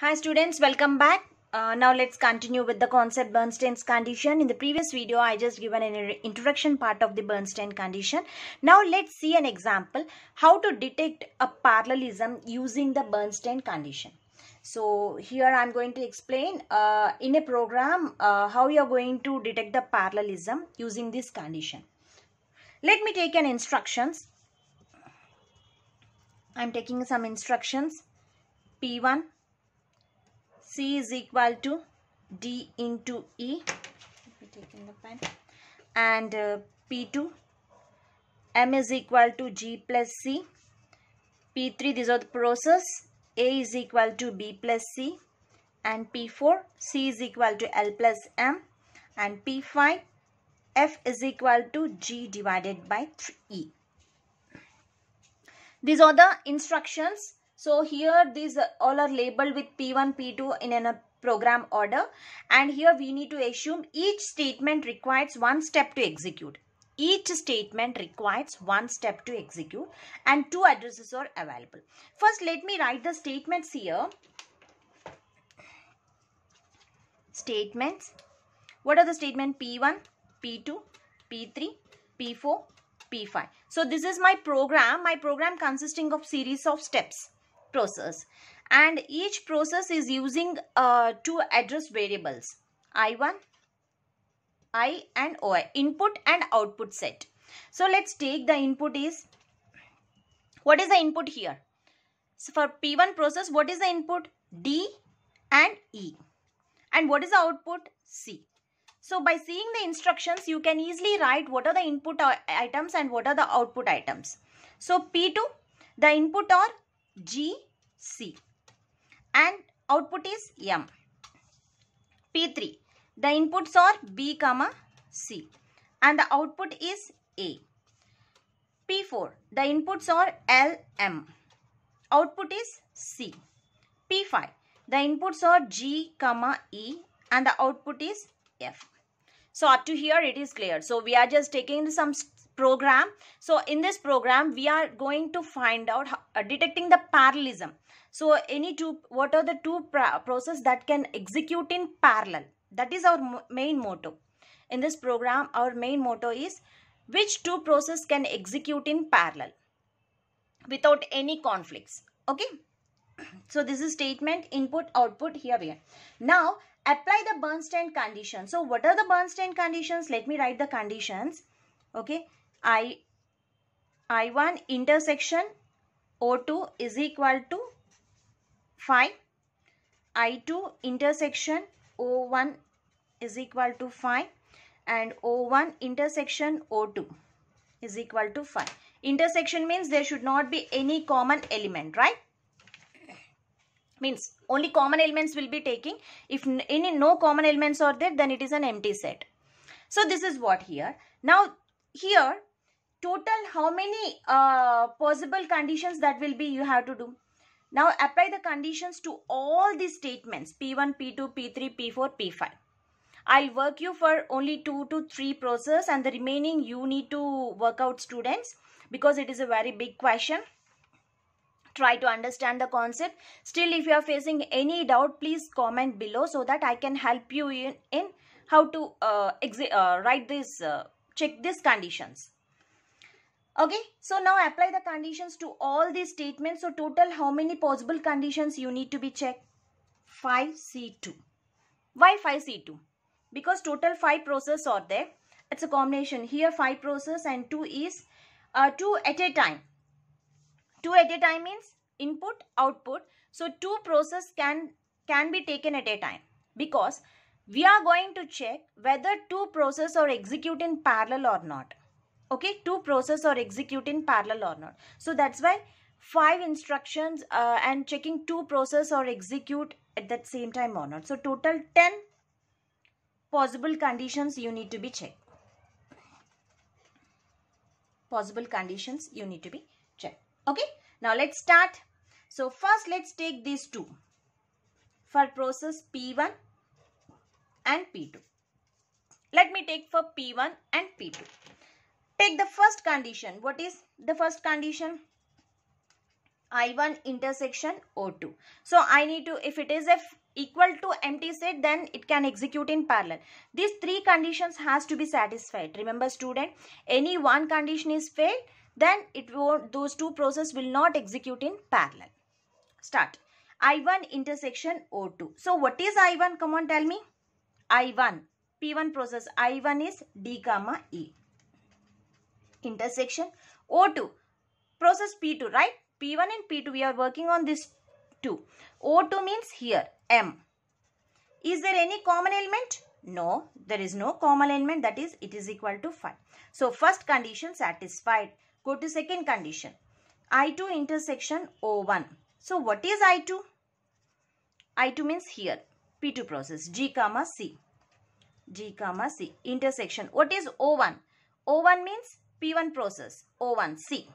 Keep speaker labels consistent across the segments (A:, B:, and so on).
A: Hi students, welcome back. Uh, now let's continue with the concept Bernstein's condition. In the previous video, I just given an introduction part of the Bernstein condition. Now let's see an example how to detect a parallelism using the Bernstein condition. So here I'm going to explain uh, in a program uh, how you're going to detect the parallelism using this condition. Let me take an instructions. I'm taking some instructions. P1 C is equal to D into E. the pen. And uh, P2, M is equal to G plus C. P3, these are the process. A is equal to B plus C. And P4, C is equal to L plus M. And P5, F is equal to G divided by 3E. These are the instructions so here these all are labeled with P1, P2 in a program order and here we need to assume each statement requires one step to execute. Each statement requires one step to execute and two addresses are available. First let me write the statements here. Statements. What are the statement P1, P2, P3, P4, P5. So this is my program. My program consisting of series of steps process and each process is using uh, two address variables i1 i and oi input and output set so let's take the input is what is the input here so for p1 process what is the input d and e and what is the output c so by seeing the instructions you can easily write what are the input uh, items and what are the output items so p2 the input are GC and output is M. P3 the inputs are B comma C and the output is A. P4 the inputs are L M output is C. P5 the inputs are G comma E and the output is F. So up to here it is clear. So we are just taking some program. So in this program, we are going to find out how, uh, detecting the parallelism. So any two, what are the two process that can execute in parallel? That is our main motto. In this program, our main motto is which two process can execute in parallel without any conflicts. Okay. So this is statement, input, output, here we are. Now, apply the Bernstein condition. So what are the Bernstein conditions? Let me write the conditions. Okay. I, I1 intersection O2 is equal to 5. I2 intersection O1 is equal to 5 and O1 intersection O2 is equal to 5. Intersection means there should not be any common element, right? Means only common elements will be taking. If any no common elements are there, then it is an empty set. So this is what here. Now here total how many uh, possible conditions that will be you have to do. Now apply the conditions to all these statements P1, P2, P3, P4, P5. I'll work you for only 2 to 3 process and the remaining you need to work out students because it is a very big question. Try to understand the concept. Still if you are facing any doubt please comment below so that I can help you in, in how to uh, uh, write this, uh, check these conditions okay so now apply the conditions to all these statements so total how many possible conditions you need to be checked 5c2 why 5c2 because total 5 process are there it's a combination here 5 process and 2 is uh, 2 at a time 2 at a time means input output so 2 process can can be taken at a time because we are going to check whether two processes are executed in parallel or not okay two process or execute in parallel or not so that's why five instructions uh, and checking two process or execute at that same time or not so total 10 possible conditions you need to be checked possible conditions you need to be checked okay now let's start so first let's take these two for process p1 and p2 let me take for p1 and p2 Take the first condition. What is the first condition? I1 intersection O2. So I need to, if it is a equal to empty set then it can execute in parallel these three conditions has to be satisfied remember student any one condition is failed then it won't those two process will not execute in parallel start i1 intersection o2 so what is i1 come on tell me i1 p1 process i1 is d comma e intersection O2 process P2 right P1 and P2 we are working on this 2 O2 means here M is there any common element no there is no common element that is it is equal to 5 so first condition satisfied go to second condition I2 intersection O1 so what is I2 I2 means here P2 process G comma C G comma C intersection what is O1 O1 means P1 process O1C.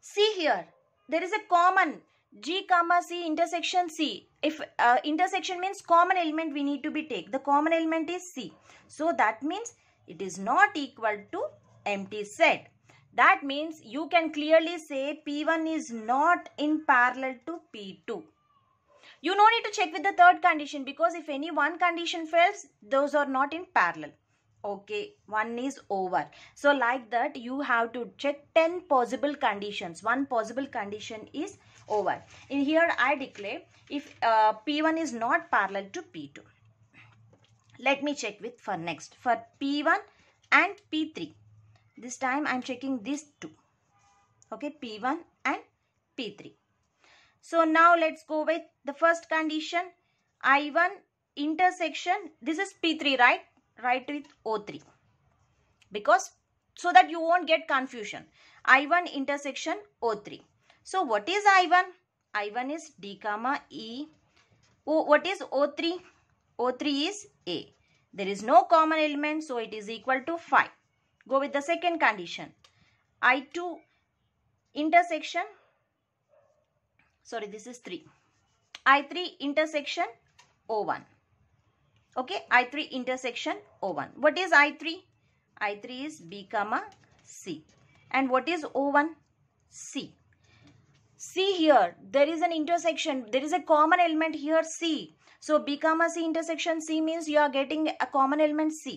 A: See here, there is a common G comma C intersection C. If uh, intersection means common element we need to be take. The common element is C. So that means it is not equal to empty set. That means you can clearly say P1 is not in parallel to P2. You no need to check with the third condition because if any one condition fails, those are not in parallel okay one is over so like that you have to check 10 possible conditions one possible condition is over in here i declare if uh, p1 is not parallel to p2 let me check with for next for p1 and p3 this time i'm checking these two okay p1 and p3 so now let's go with the first condition i1 intersection this is p3 right write with O3 because so that you won't get confusion. I1 intersection O3. So what is I1? I1 is D comma E. O, what is O3? O3 is A. There is no common element so it is equal to 5. Go with the second condition. I2 intersection sorry this is 3. I3 intersection O1 okay i3 intersection o1 what is i3 i3 is b comma c and what is o1 c see here there is an intersection there is a common element here c so b comma c intersection c means you are getting a common element c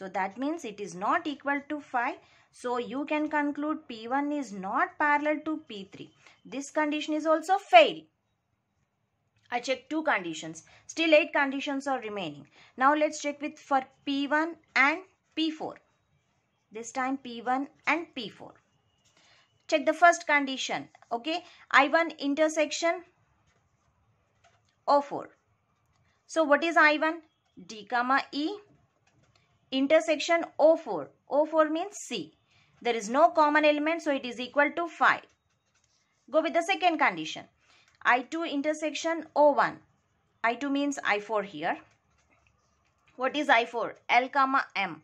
A: so that means it is not equal to phi. so you can conclude p1 is not parallel to p3 this condition is also failed I check two conditions. Still eight conditions are remaining. Now let's check with for P1 and P4. This time P1 and P4. Check the first condition. Okay. I1 intersection O4. So what is I1? D comma E intersection O4. O4 means C. There is no common element so it is equal to 5. Go with the second condition. I2 intersection O1. I2 means I4 here. What is I4? L comma M.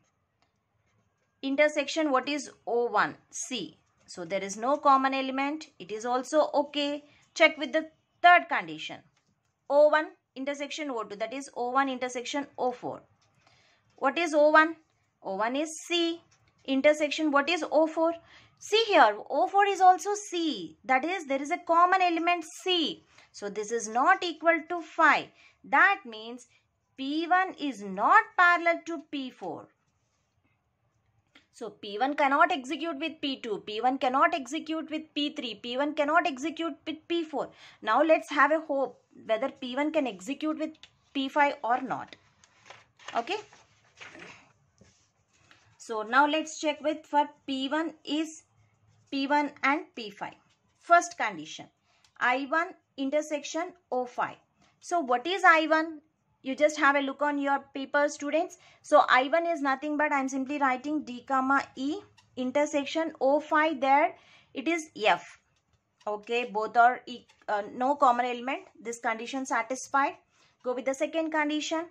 A: Intersection what is O1? C. So there is no common element. It is also okay. Check with the third condition. O1 intersection O2 that is O1 intersection O4. What is O1? O1 is C intersection what is O4? See here, O4 is also C. That is, there is a common element C. So, this is not equal to 5. That means P1 is not parallel to P4. So, P1 cannot execute with P2. P1 cannot execute with P3. P1 cannot execute with P4. Now, let's have a hope whether P1 can execute with P5 or not. Okay. So, now let's check with for P1 is P1 and P5. First condition, I1 intersection O5. So what is I1? You just have a look on your paper students. So I1 is nothing but I am simply writing D comma E intersection O5 there. It is F. Okay, both are e uh, no common element. This condition satisfied. Go with the second condition.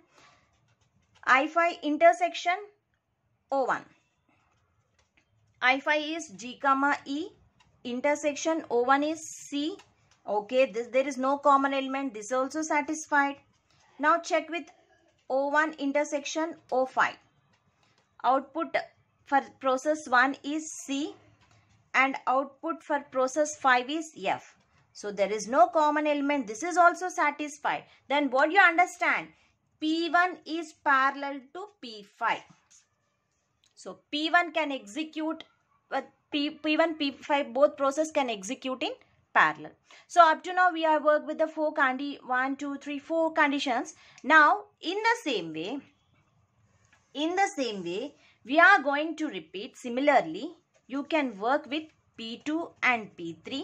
A: I5 intersection O1. I5 is G comma E. Intersection O1 is C. Okay, this, there is no common element. This is also satisfied. Now check with O1 intersection O5. Output for process 1 is C and output for process 5 is F. So there is no common element. This is also satisfied. Then what you understand? P1 is parallel to P5. So P1 can execute but P, P1, P5 both process can execute in parallel. So up to now we have worked with the four condi one, two, three, four conditions. Now in the same way, in the same way, we are going to repeat similarly. You can work with P2 and P3.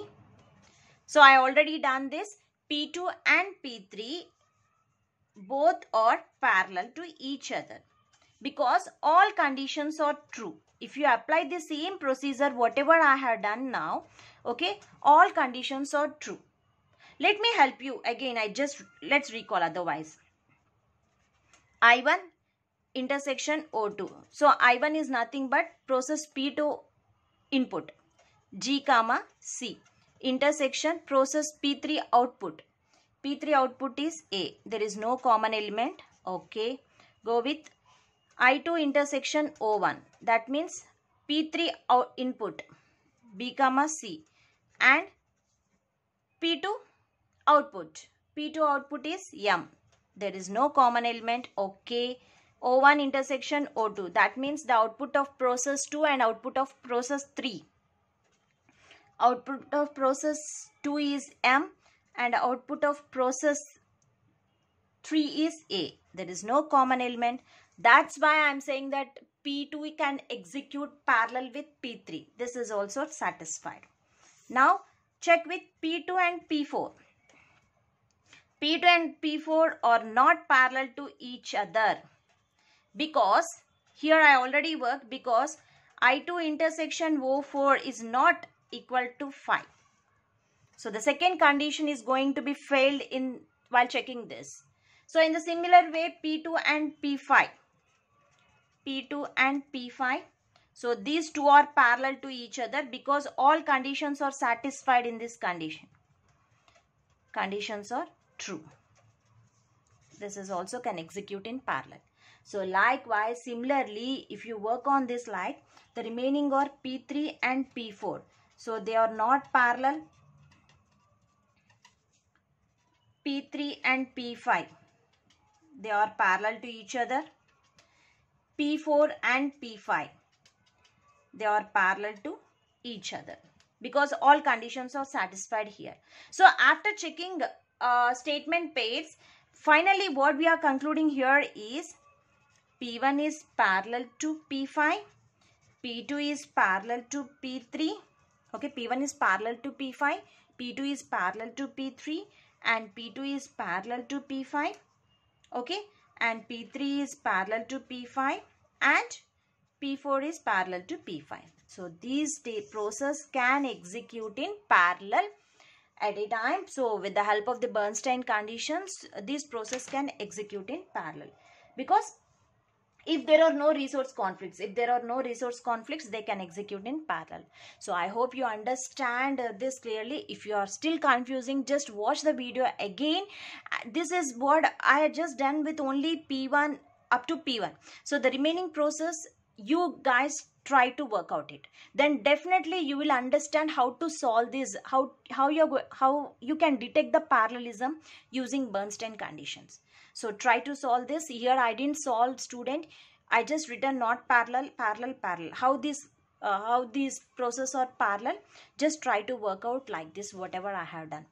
A: So I already done this. P2 and P3 both are parallel to each other because all conditions are true if you apply the same procedure whatever I have done now okay all conditions are true let me help you again I just let's recall otherwise I1 intersection O2 so I1 is nothing but process P2 input G comma C intersection process P3 output P3 output is A there is no common element okay go with I2 intersection O1 that means P3 out input B comma C and P2 output. P2 output is M. There is no common element OK. O1 intersection O2 that means the output of process 2 and output of process 3. Output of process 2 is M and output of process 3 is A. There is no common element. That's why I'm saying that P2 can execute parallel with P3. This is also satisfied. Now check with P2 and P4. P2 and P4 are not parallel to each other because here I already worked because I2 intersection O4 is not equal to 5. So the second condition is going to be failed in while checking this. So in the similar way P2 and P5 P2 and P5. So these two are parallel to each other because all conditions are satisfied in this condition. Conditions are true. This is also can execute in parallel. So likewise, similarly, if you work on this like, the remaining are P3 and P4. So they are not parallel. P3 and P5. They are parallel to each other. P4 and P5. They are parallel to each other because all conditions are satisfied here. So after checking uh, statement pairs, finally what we are concluding here is P1 is parallel to P5, P2 is parallel to P3, okay, P1 is parallel to P5, P2 is parallel to P3 and P2 is parallel to P5, okay and P3 is parallel to P5 and P4 is parallel to P5. So these process can execute in parallel at a time. So with the help of the Bernstein conditions, this process can execute in parallel because if there are no resource conflicts if there are no resource conflicts they can execute in parallel so i hope you understand uh, this clearly if you are still confusing just watch the video again uh, this is what i just done with only p1 up to p1 so the remaining process you guys try to work out it then definitely you will understand how to solve this how how you how you can detect the parallelism using bernstein conditions so try to solve this. Here I didn't solve student. I just written not parallel, parallel, parallel. How this uh, how this process are parallel just try to work out like this whatever i have done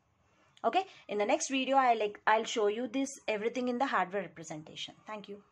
A: okay in the next video i like i'll show you this everything in the hardware representation thank you